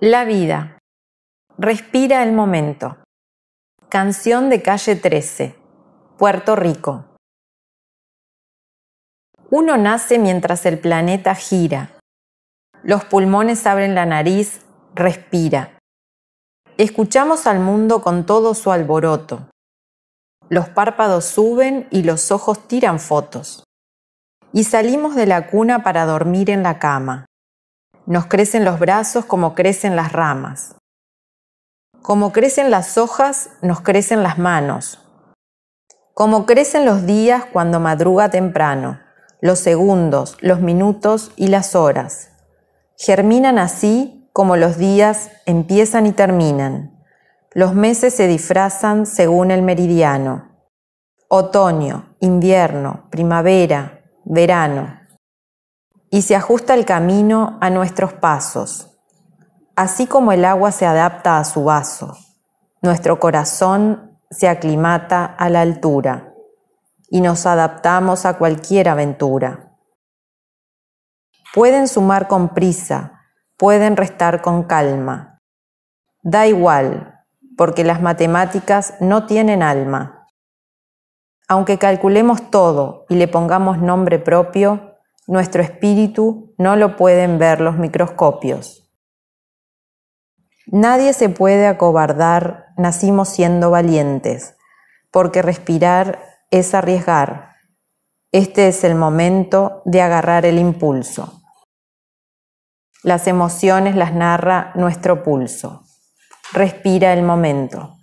La vida. Respira el momento. Canción de calle 13. Puerto Rico. Uno nace mientras el planeta gira. Los pulmones abren la nariz, respira. Escuchamos al mundo con todo su alboroto. Los párpados suben y los ojos tiran fotos. Y salimos de la cuna para dormir en la cama nos crecen los brazos como crecen las ramas. Como crecen las hojas, nos crecen las manos. Como crecen los días cuando madruga temprano, los segundos, los minutos y las horas. Germinan así como los días empiezan y terminan. Los meses se disfrazan según el meridiano. Otoño, invierno, primavera, verano y se ajusta el camino a nuestros pasos. Así como el agua se adapta a su vaso, nuestro corazón se aclimata a la altura y nos adaptamos a cualquier aventura. Pueden sumar con prisa, pueden restar con calma. Da igual, porque las matemáticas no tienen alma. Aunque calculemos todo y le pongamos nombre propio, nuestro espíritu no lo pueden ver los microscopios. Nadie se puede acobardar, nacimos siendo valientes, porque respirar es arriesgar. Este es el momento de agarrar el impulso. Las emociones las narra nuestro pulso. Respira el momento.